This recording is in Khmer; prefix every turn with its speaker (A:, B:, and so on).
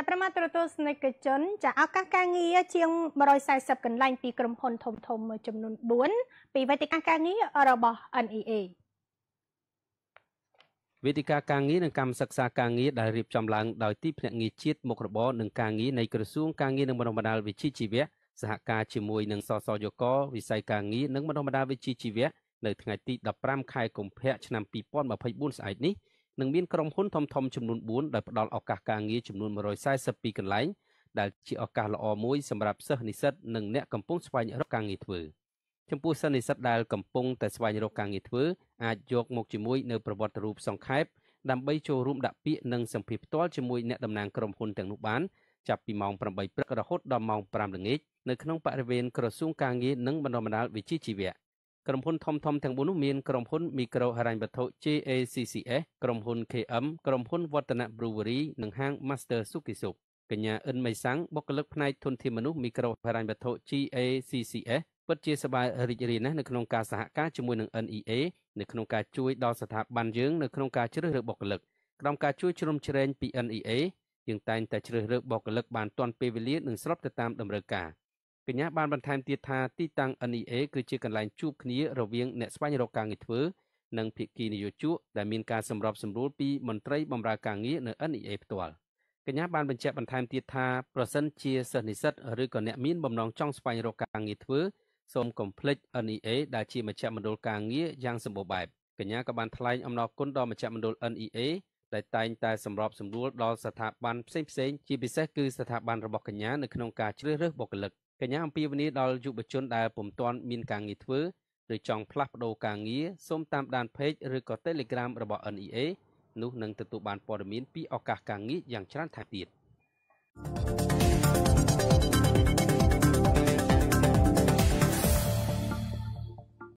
A: ចាប្រមាទរទស្សនិកជនចាឱកាសការងារជាង140កន្លែងពីក្រុមហ៊ុនធំធំមួយចំនួន4ពីវេទិកាការងាររបស់ NEA
B: វេទិកាការងារនិងកម្មសិក្សាការងារដែលរៀបចំឡើងដោយទីភ្នាក់ងារជាតិមុខរបរនិងការងារនៃក្រសួងការងារនិងបណ្ដុះបណ្ដាលវិជ្ជាជីវៈសហការជាមួយនឹងសសយកវិស័យការងារនិងបណ្ដុះបណ្ដាលវិជ្ជាជីវៈនៅថ្ងៃទី15ខែកុម្ភៈឆ្នាំ2024ស្អែកនេះនិងមានក្រុមហ៊ុនធំៗចំនួន4ដែលផ្ដល់ឱកាសការងារចំនួន142កន្លែងដែលជាឱកាសល្អមួយសម្រាប់សិស្សនិស្សិតនិងអ្នកកំពុងស្វែងរកការងារធ្វើចំពោះសិស្សនិស្សិតដែលកំពុងតែស្វែងរកការងារធ្វើអាចយកមកជាមួយ នៅប្រវត្តិរូបសង្ខេបដើម្បីចូលរួមដាក់ពាក្យនិងសម្ភាសផ្ទាល់ជាមួយអ្នកតំណាងក្រុមហ៊ុនទាំងនោះបានចាប់ពីម៉ោង8ព្រឹករហូតដល់ម៉ោង5ល្ងាចនៅក្នុងបរិវេណក្រសួងការងារនិងបណ្ដុំបណ្ដាលវិជ្ជាជីវៈក្រុមហ៊ុនធំធំទាំង4នោះមានក្រុមហ៊ុនមីក្រូហិរញ្ញវត្ថុ JACCS ក្រុមហ៊ុន KM ក្រុមហ៊ុនវឌ្ឍន Brewery និងហាង Master Sukisup កញ្ញាអិនមេសាំងបុគ្គលិកផ្នែកធនធានមនុស្សមីក្រូហិរញ្ញវត្ថុ GACCS ពិតជាសប្បាយរីករាយណាស់នៅក្នុងការសហការជាមួយនឹង NEA នៅក្នុងការជួយដល់ស្ថាប័នយើងនៅក្នុងការជ្រើសរើសបុគ្គលិកក្រុមការជួយជ្រោមជ្រែងពី NEA យើងតែងតែជ្រើសរើសបុគ្គលិកបានទាន់ពេលវេលានិងស្របទៅតាមតម្រូវការកញ្ញាបានបន្ថែមទៀតថាទីតាំង NEA គឺជាកន្លែងជួបគ្នារវាងអ្នកស្វែងរកការងារធ្វើនិងភាគីនយោជកដែលមានការសម្របសម្រួលពីមន្ត្រីបម្រើការងារនៅ NEA ផ្ទាល់កញ្ញាបានបញ្ជាក់បន្ថែមទៀតថាប្រសិនជាសិស្សនិស្សិតឬក៏អ្នកមានបំណងចង់ស្វែងរកការងារធ្វើសូមកុំភ្លេច NEA ដែលជាមជ្ឈមណ្ឌលការងារយ៉ាងសម្បូរបែបកញ្ញាក៏បានថ្លែងអំណរគុណដល់មជ្ឈមណ្ឌល NEA ដែលតែងតែសម្របសម្រួលដល់ស្ថាប័នផ្សេងៗជាពិសេសគឺស្ថាប័នរបស់កញ្ញានៅក្នុងការជ្រើសរើសបុគ្គលិក។កញ្ញាអំពាវនាវដល់យុវជនដែលពុំទាន់មានការងារធ្វើឬចង់ផ្លាស់ប្ដូរការងារសូមតាមដាន page ឬក៏ Telegram របស់ NEA នោះនឹងទទួលបានព័ត៌មានពីឱកាសការងារយ៉ាងច្រើនថែមទៀត។